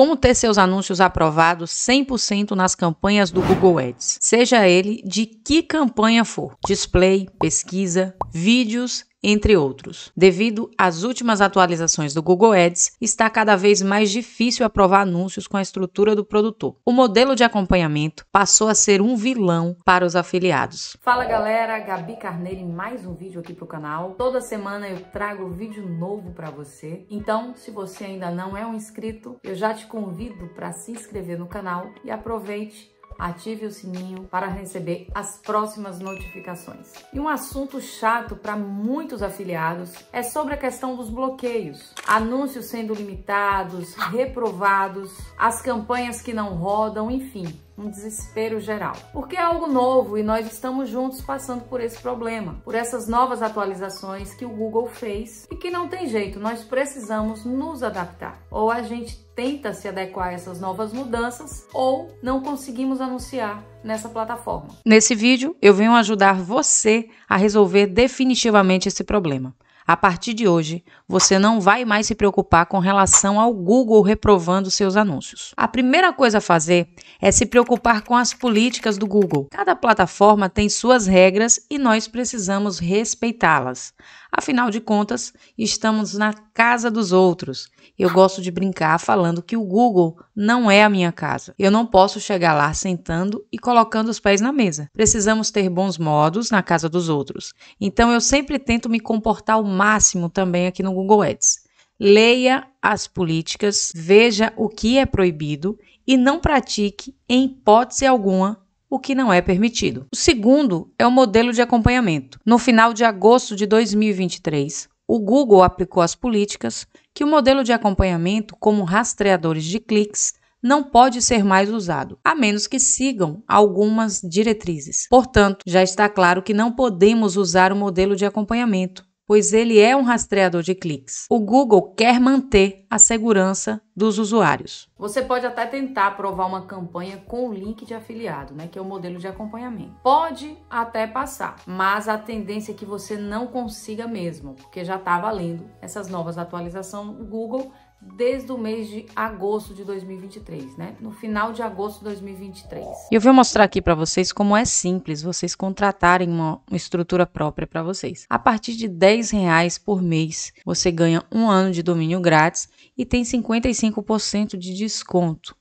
Como ter seus anúncios aprovados 100% nas campanhas do Google Ads, seja ele de que campanha for: display, pesquisa, vídeos entre outros. Devido às últimas atualizações do Google Ads, está cada vez mais difícil aprovar anúncios com a estrutura do produtor. O modelo de acompanhamento passou a ser um vilão para os afiliados. Fala galera, Gabi Carneiro em mais um vídeo aqui para o canal. Toda semana eu trago vídeo novo para você. Então, se você ainda não é um inscrito, eu já te convido para se inscrever no canal e aproveite ative o sininho para receber as próximas notificações. E um assunto chato para muitos afiliados é sobre a questão dos bloqueios. Anúncios sendo limitados, reprovados, as campanhas que não rodam, enfim um desespero geral. Porque é algo novo e nós estamos juntos passando por esse problema, por essas novas atualizações que o Google fez e que não tem jeito, nós precisamos nos adaptar. Ou a gente tenta se adequar a essas novas mudanças ou não conseguimos anunciar nessa plataforma. Nesse vídeo, eu venho ajudar você a resolver definitivamente esse problema. A partir de hoje, você não vai mais se preocupar com relação ao Google reprovando seus anúncios. A primeira coisa a fazer é se preocupar com as políticas do Google. Cada plataforma tem suas regras e nós precisamos respeitá-las. Afinal de contas, estamos na casa dos outros. Eu gosto de brincar falando que o Google não é a minha casa. Eu não posso chegar lá sentando e colocando os pés na mesa. Precisamos ter bons modos na casa dos outros. Então eu sempre tento me comportar ao máximo também aqui no Google Ads. Leia as políticas, veja o que é proibido e não pratique, em hipótese alguma, o que não é permitido. O segundo é o modelo de acompanhamento. No final de agosto de 2023, o Google aplicou as políticas que o modelo de acompanhamento, como rastreadores de cliques, não pode ser mais usado, a menos que sigam algumas diretrizes. Portanto, já está claro que não podemos usar o modelo de acompanhamento pois ele é um rastreador de cliques. O Google quer manter a segurança dos usuários. Você pode até tentar aprovar uma campanha com o link de afiliado, né, que é o modelo de acompanhamento. Pode até passar, mas a tendência é que você não consiga mesmo, porque já está valendo essas novas atualizações do Google desde o mês de agosto de 2023, né? No final de agosto de 2023. E eu vou mostrar aqui para vocês como é simples vocês contratarem uma, uma estrutura própria para vocês. A partir de 10 reais por mês, você ganha um ano de domínio grátis e tem 55% de desconto.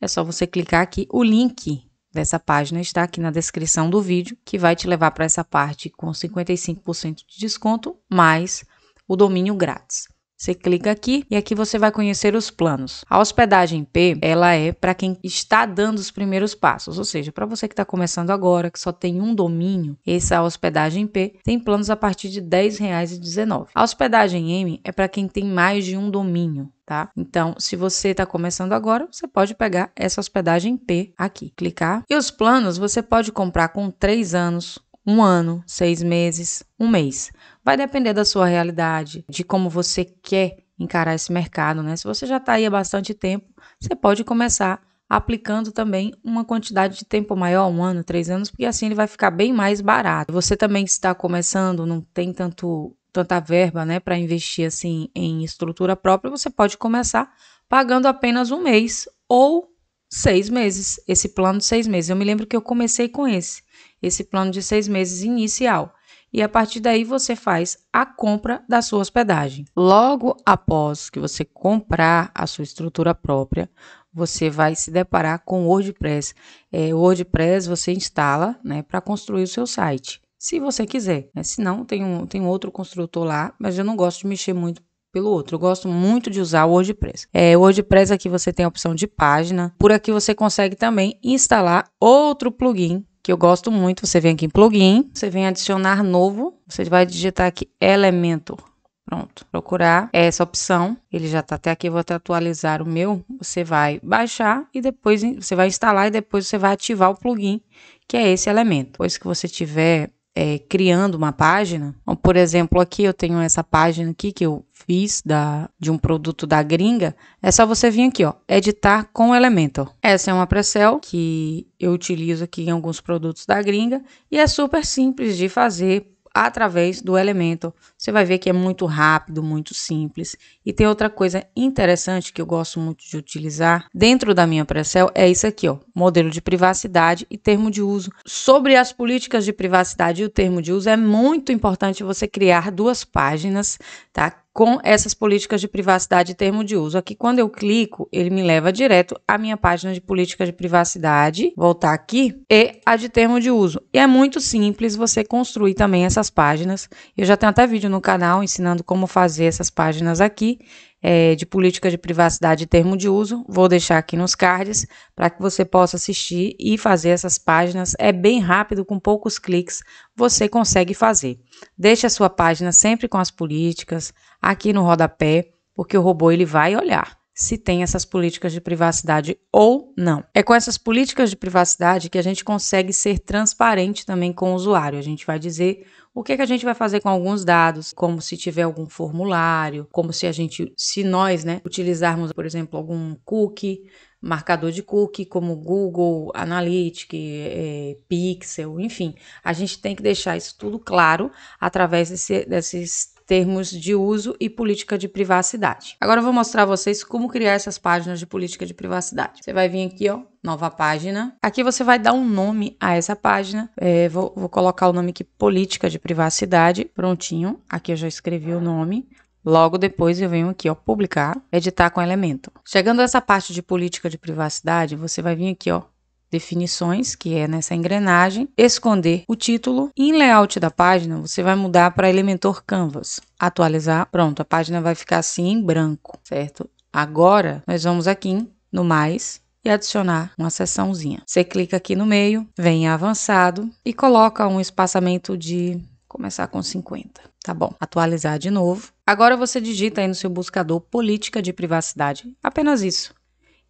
É só você clicar aqui, o link dessa página está aqui na descrição do vídeo, que vai te levar para essa parte com 55% de desconto mais o domínio grátis. Você clica aqui e aqui você vai conhecer os planos. A hospedagem P, ela é para quem está dando os primeiros passos, ou seja, para você que está começando agora, que só tem um domínio, essa hospedagem P tem planos a partir de R$10,19. A hospedagem M é para quem tem mais de um domínio, Tá? Então, se você está começando agora, você pode pegar essa hospedagem P aqui, clicar. E os planos você pode comprar com 3 anos, um ano, seis meses, um mês. Vai depender da sua realidade, de como você quer encarar esse mercado, né? Se você já está aí há bastante tempo, você pode começar aplicando também uma quantidade de tempo maior, um ano, três anos, porque assim ele vai ficar bem mais barato. Você também está começando, não tem tanto tanta verba, né, para investir assim em estrutura própria, você pode começar pagando apenas um mês ou seis meses, esse plano de seis meses. Eu me lembro que eu comecei com esse esse plano de seis meses inicial. E a partir daí você faz a compra da sua hospedagem. Logo após que você comprar a sua estrutura própria, você vai se deparar com o WordPress. É, o WordPress você instala né, para construir o seu site, se você quiser. Né? Se não, tem, um, tem outro construtor lá, mas eu não gosto de mexer muito pelo outro. Eu gosto muito de usar o WordPress. É, o WordPress aqui você tem a opção de página. Por aqui você consegue também instalar outro plugin que eu gosto muito. Você vem aqui em plugin, você vem adicionar novo, você vai digitar aqui elemento. Pronto, procurar é essa opção, ele já está até aqui, eu vou até atualizar o meu. Você vai baixar e depois você vai instalar e depois você vai ativar o plugin, que é esse elemento. Depois que você tiver é, criando uma página. Então, por exemplo, aqui eu tenho essa página aqui que eu fiz da, de um produto da gringa. É só você vir aqui, ó, editar com Elementor. Essa é uma Precel que eu utilizo aqui em alguns produtos da gringa e é super simples de fazer através do elemento. Você vai ver que é muito rápido, muito simples. E tem outra coisa interessante que eu gosto muito de utilizar dentro da minha Precel é isso aqui, ó, modelo de privacidade e termo de uso. Sobre as políticas de privacidade e o termo de uso é muito importante você criar duas páginas, tá? com essas políticas de privacidade e termo de uso. Aqui, quando eu clico, ele me leva direto à minha página de política de privacidade, voltar aqui, e a de termo de uso. E é muito simples você construir também essas páginas. Eu já tenho até vídeo no canal ensinando como fazer essas páginas aqui é, de política de privacidade e termo de uso. Vou deixar aqui nos cards para que você possa assistir e fazer essas páginas. É bem rápido, com poucos cliques você consegue fazer. Deixe a sua página sempre com as políticas aqui no rodapé, porque o robô ele vai olhar se tem essas políticas de privacidade ou não. É com essas políticas de privacidade que a gente consegue ser transparente também com o usuário. A gente vai dizer o que, é que a gente vai fazer com alguns dados, como se tiver algum formulário, como se a gente, se nós, né, utilizarmos, por exemplo, algum cookie, marcador de cookie, como Google Analytics, é, Pixel, enfim, a gente tem que deixar isso tudo claro através desse, desses termos de uso e política de privacidade. Agora eu vou mostrar a vocês como criar essas páginas de política de privacidade. Você vai vir aqui, ó, nova página. Aqui você vai dar um nome a essa página. É, vou, vou colocar o nome aqui, política de privacidade. Prontinho, aqui eu já escrevi o nome. Logo depois eu venho aqui, ó, publicar, editar com elemento. Chegando a essa parte de política de privacidade, você vai vir aqui, ó, definições, que é nessa engrenagem, esconder o título. Em layout da página, você vai mudar para Elementor Canvas. Atualizar, pronto, a página vai ficar assim em branco, certo? Agora, nós vamos aqui no mais e adicionar uma seçãozinha. Você clica aqui no meio, vem em avançado e coloca um espaçamento de começar com 50. Tá bom, atualizar de novo. Agora você digita aí no seu buscador política de privacidade. Apenas isso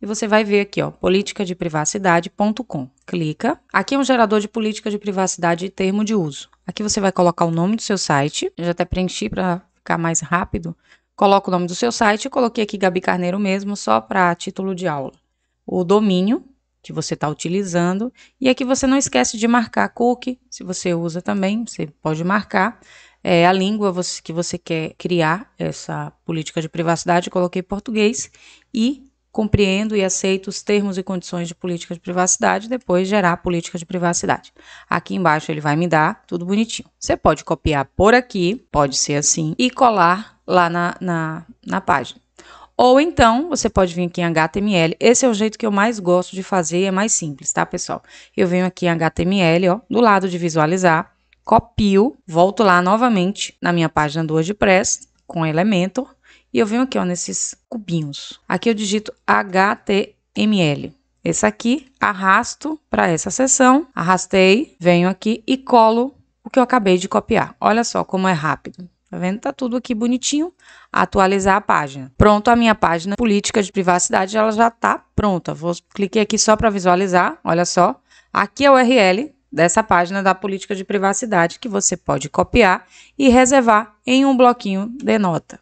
e você vai ver aqui, ó, politicadeprivacidade.com. Clica. Aqui é um gerador de política de privacidade e termo de uso. Aqui você vai colocar o nome do seu site. Eu já até preenchi para ficar mais rápido. Coloca o nome do seu site. Eu coloquei aqui Gabi Carneiro mesmo, só para título de aula. O domínio que você está utilizando. E aqui você não esquece de marcar cookie. Se você usa também, você pode marcar. É, a língua que você quer criar essa política de privacidade, coloquei português e compreendo e aceito os termos e condições de política de privacidade, depois gerar a política de privacidade. Aqui embaixo ele vai me dar tudo bonitinho. Você pode copiar por aqui, pode ser assim, e colar lá na, na, na página. Ou então, você pode vir aqui em HTML. Esse é o jeito que eu mais gosto de fazer e é mais simples, tá, pessoal? Eu venho aqui em HTML, ó, do lado de visualizar, copio, volto lá novamente na minha página do WordPress com Elementor e eu venho aqui, ó, nesses cubinhos. Aqui eu digito HTML. Esse aqui, arrasto para essa seção, arrastei, venho aqui e colo o que eu acabei de copiar. Olha só como é rápido. Tá vendo? Tá tudo aqui bonitinho. Atualizar a página. Pronto, a minha página política de privacidade, ela já tá pronta. Vou cliquei aqui só para visualizar, olha só. Aqui é o URL dessa página da política de privacidade que você pode copiar e reservar em um bloquinho de nota.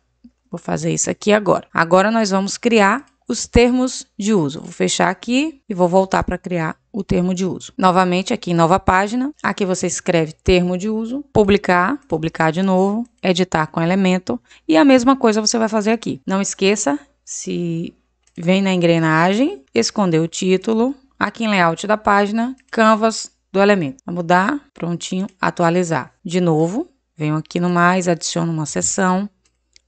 Vou fazer isso aqui agora. Agora nós vamos criar os termos de uso. Vou fechar aqui e vou voltar para criar o termo de uso. Novamente, aqui em nova página, aqui você escreve termo de uso, publicar, publicar de novo, editar com elemento e a mesma coisa você vai fazer aqui. Não esqueça, se vem na engrenagem, esconder o título, aqui em layout da página, canvas do elemento. Vou mudar, prontinho, atualizar. De novo, venho aqui no mais, adiciono uma seção,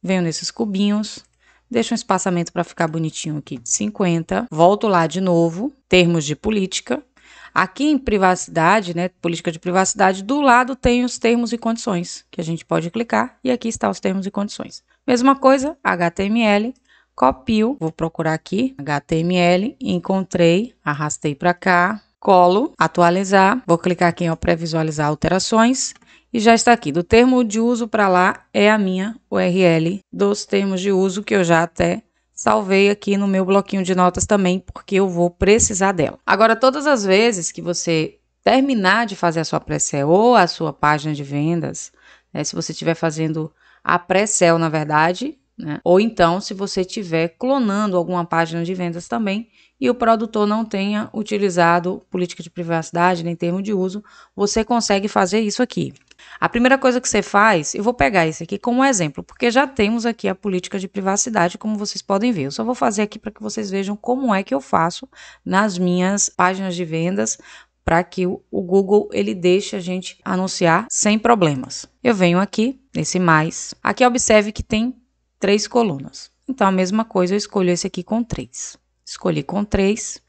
venho nesses cubinhos, deixo um espaçamento para ficar bonitinho aqui de 50, volto lá de novo, termos de política. Aqui em privacidade, né, política de privacidade, do lado tem os termos e condições, que a gente pode clicar e aqui está os termos e condições. Mesma coisa, HTML, copio, vou procurar aqui, HTML, encontrei, arrastei para cá, colo, atualizar, vou clicar aqui em pré-visualizar alterações e já está aqui. Do termo de uso para lá é a minha URL dos termos de uso que eu já até salvei aqui no meu bloquinho de notas também, porque eu vou precisar dela. Agora, todas as vezes que você terminar de fazer a sua pré-sale ou a sua página de vendas, né, se você estiver fazendo a pré-sale, na verdade, né, ou então se você estiver clonando alguma página de vendas também e o produtor não tenha utilizado política de privacidade nem termo de uso, você consegue fazer isso aqui. A primeira coisa que você faz, eu vou pegar esse aqui como exemplo, porque já temos aqui a política de privacidade, como vocês podem ver. Eu só vou fazer aqui para que vocês vejam como é que eu faço nas minhas páginas de vendas para que o Google ele deixe a gente anunciar sem problemas. Eu venho aqui nesse mais. Aqui observe que tem três colunas. Então a mesma coisa, eu escolho esse aqui com três. Escolhi com três,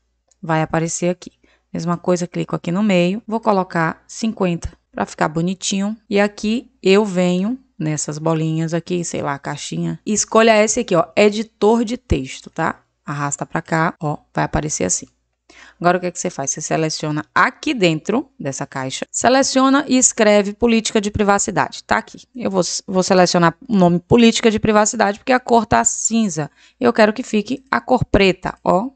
vai aparecer aqui. Mesma coisa, clico aqui no meio, vou colocar 50 para ficar bonitinho. E aqui eu venho nessas bolinhas aqui, sei lá, caixinha. E escolha esse aqui, ó, editor de texto, tá? Arrasta para cá, ó, vai aparecer assim. Agora o que, é que você faz? Você seleciona aqui dentro dessa caixa, seleciona e escreve política de privacidade. Tá aqui. Eu vou, vou selecionar o nome política de privacidade porque a cor tá cinza. Eu quero que fique a cor preta, ó.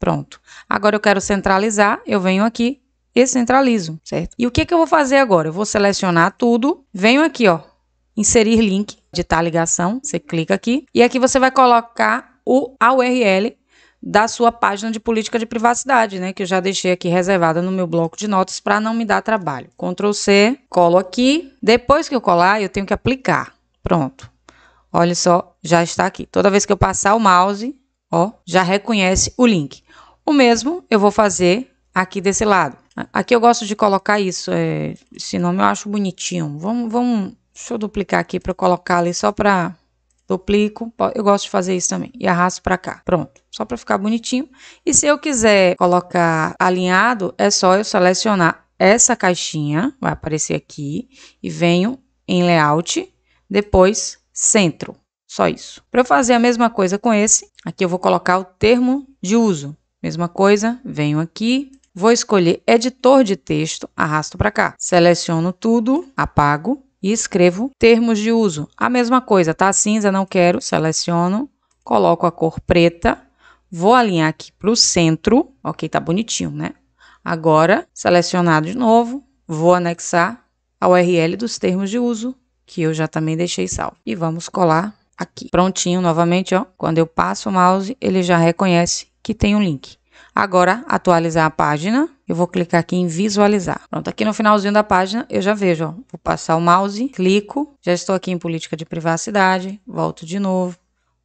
Pronto. Agora eu quero centralizar, eu venho aqui, e centralizo, certo? E o que, que eu vou fazer agora? Eu vou selecionar tudo, venho aqui, ó, inserir link, editar ligação, você clica aqui, e aqui você vai colocar o, a URL da sua página de política de privacidade, né? Que eu já deixei aqui reservada no meu bloco de notas para não me dar trabalho. Ctrl C, colo aqui. Depois que eu colar, eu tenho que aplicar. Pronto. Olha só, já está aqui. Toda vez que eu passar o mouse, ó, já reconhece o link. O mesmo eu vou fazer aqui desse lado. Aqui eu gosto de colocar isso, é, esse nome eu acho bonitinho. Vamos, vamos, deixa eu duplicar aqui para colocar ali só para duplico, eu gosto de fazer isso também, e arrasto para cá, pronto, só para ficar bonitinho. E se eu quiser colocar alinhado, é só eu selecionar essa caixinha, vai aparecer aqui, e venho em layout, depois centro, só isso. Para eu fazer a mesma coisa com esse, aqui eu vou colocar o termo de uso, mesma coisa, venho aqui, Vou escolher editor de texto, arrasto para cá. Seleciono tudo, apago e escrevo termos de uso. A mesma coisa, tá cinza, não quero, seleciono, coloco a cor preta, vou alinhar aqui para o centro, ok, tá bonitinho, né? Agora, selecionado de novo, vou anexar a URL dos termos de uso, que eu já também deixei salvo. E vamos colar aqui. Prontinho, novamente, ó. Quando eu passo o mouse, ele já reconhece que tem um link. Agora, atualizar a página. Eu vou clicar aqui em visualizar. Pronto, aqui no finalzinho da página eu já vejo, ó, vou passar o mouse, clico, já estou aqui em política de privacidade, volto de novo.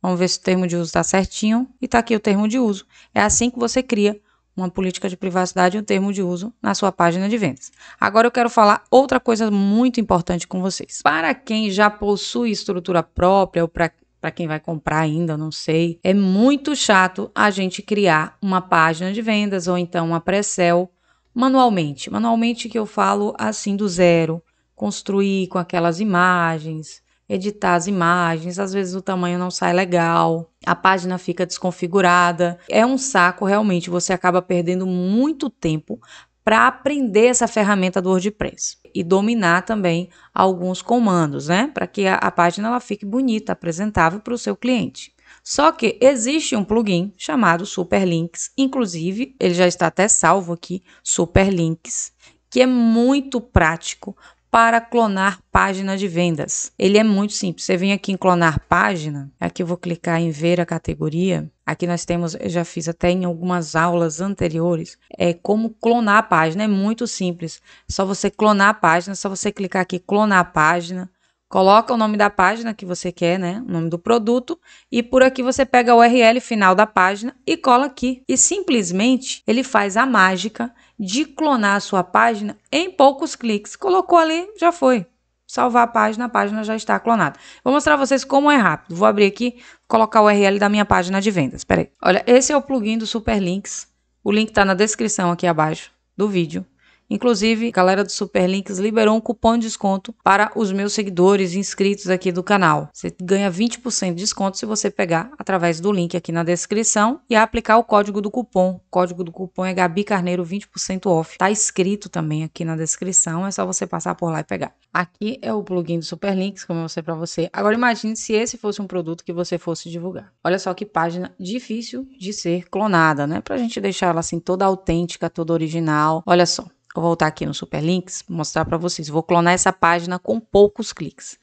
Vamos ver se o termo de uso está certinho. E está aqui o termo de uso. É assim que você cria uma política de privacidade e um termo de uso na sua página de vendas. Agora eu quero falar outra coisa muito importante com vocês. Para quem já possui estrutura própria ou para para quem vai comprar ainda, não sei. É muito chato a gente criar uma página de vendas ou então uma pré-sell manualmente. Manualmente que eu falo assim do zero, construir com aquelas imagens, editar as imagens, às vezes o tamanho não sai legal, a página fica desconfigurada. É um saco realmente, você acaba perdendo muito tempo para aprender essa ferramenta do WordPress e dominar também alguns comandos, né? Para que a, a, página ela fique bonita, apresentável para o seu cliente. Só que existe um plugin chamado Superlinks, inclusive ele já está até salvo aqui, Superlinks, que é muito prático para clonar página de vendas. Ele é muito simples. Você vem aqui em clonar página, aqui eu vou clicar em ver a categoria. Aqui nós temos, eu já fiz até em algumas aulas anteriores, é como clonar a página. É muito simples. só você clonar a página, só você clicar aqui clonar a página. Coloca o nome da página que você quer, né? O nome do produto. E por aqui você pega a URL final da página e cola aqui. E simplesmente ele faz a mágica de clonar a sua página em poucos cliques. Colocou ali, já foi. Salvar a página, a página já está clonada. Vou mostrar a vocês como é rápido. Vou abrir aqui, colocar o URL da minha página de vendas. Espera aí. Olha, esse é o plugin do Superlinks. O link está na descrição aqui abaixo do vídeo. Inclusive, a galera do Superlinks liberou um cupom de desconto para os meus seguidores inscritos aqui do canal. Você ganha 20% de desconto se você pegar através do link aqui na descrição e aplicar o código do cupom. O código do cupom é Gabi Carneiro 20% off. Tá escrito também aqui na descrição, é só você passar por lá e pegar. Aqui é o plugin do Superlinks, como eu mostrei para você. Agora imagine se esse fosse um produto que você fosse divulgar. Olha só que página difícil de ser clonada, né? Pra gente deixar ela assim toda autêntica, toda original. Olha só, Vou voltar aqui no Superlinks, mostrar para vocês. Vou clonar essa página com poucos cliques.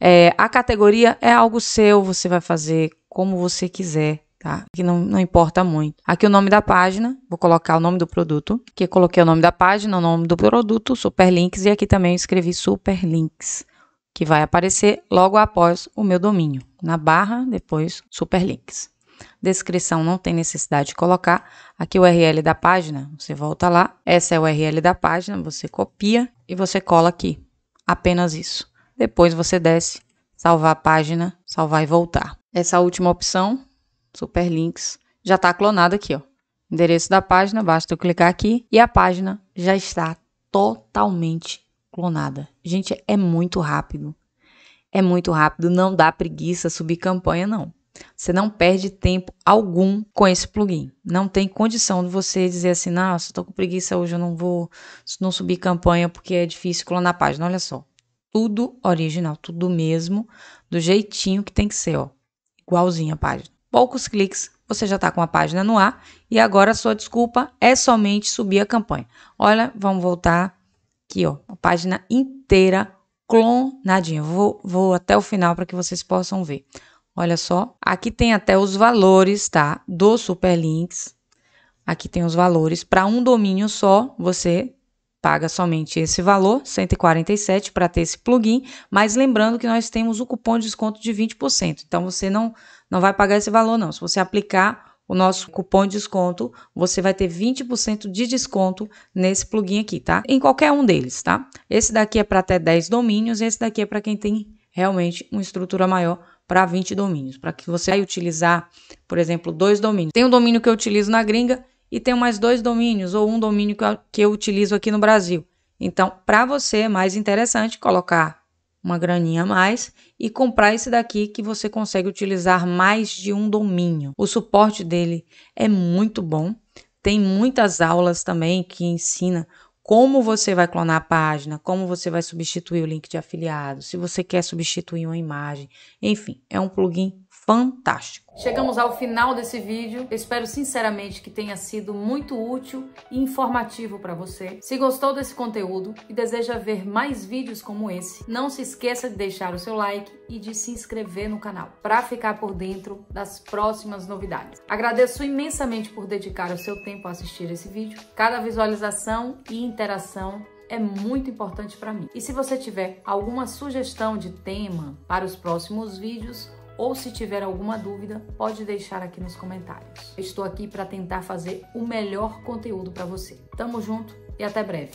É, a categoria é algo seu, você vai fazer como você quiser, tá? Que não, não importa muito. Aqui o nome da página, vou colocar o nome do produto, que coloquei o nome da página, o nome do produto, Superlinks, e aqui também eu escrevi Superlinks, que vai aparecer logo após o meu domínio, na barra, depois Superlinks descrição não tem necessidade de colocar. Aqui o URL da página, você volta lá, essa é o URL da página, você copia e você cola aqui, apenas isso. Depois você desce, salvar a página, salvar e voltar. Essa última opção, Superlinks, já está clonada aqui, ó. Endereço da página, basta eu clicar aqui e a página já está totalmente clonada. Gente, é muito rápido. É muito rápido, não dá preguiça subir campanha, não. Você não perde tempo algum com esse plugin. Não tem condição de você dizer assim, nossa, estou com preguiça hoje, eu não vou não subir campanha porque é difícil clonar a página. Olha só, tudo original, tudo mesmo, do jeitinho que tem que ser, ó, igualzinho a página. Poucos cliques, você já está com a página no ar e agora a sua desculpa é somente subir a campanha. Olha, vamos voltar aqui, ó, a página inteira clonadinha. Vou, vou até o final para que vocês possam ver. Olha só, aqui tem até os valores, tá? Do superlinks. Aqui tem os valores. Para um domínio só, você paga somente esse valor, 147 para ter esse plugin, mas lembrando que nós temos o cupom de desconto de 20%. Então você não não vai pagar esse valor não. Se você aplicar o nosso cupom de desconto, você vai ter 20% de desconto nesse plugin aqui, tá? Em qualquer um deles, tá? Esse daqui é para até 10 domínios, esse daqui é para quem tem realmente uma estrutura maior para 20 domínios, para que você vai utilizar, por exemplo, dois domínios. Tem um domínio que eu utilizo na gringa e tem mais dois domínios ou um domínio que eu, que eu utilizo aqui no Brasil. Então, para você é mais interessante colocar uma graninha a mais e comprar esse daqui que você consegue utilizar mais de um domínio. O suporte dele é muito bom, tem muitas aulas também que ensina como você vai clonar a página, como você vai substituir o link de afiliado, se você quer substituir uma imagem, enfim, é um plugin fantástico. Chegamos ao final desse vídeo. espero sinceramente que tenha sido muito útil e informativo para você. Se gostou desse conteúdo e deseja ver mais vídeos como esse, não se esqueça de deixar o seu like e de se inscrever no canal para ficar por dentro das próximas novidades. Agradeço imensamente por dedicar o seu tempo a assistir esse vídeo. Cada visualização e interação é muito importante para mim. E se você tiver alguma sugestão de tema para os próximos vídeos, ou se tiver alguma dúvida, pode deixar aqui nos comentários. Estou aqui para tentar fazer o melhor conteúdo para você. Tamo junto e até breve.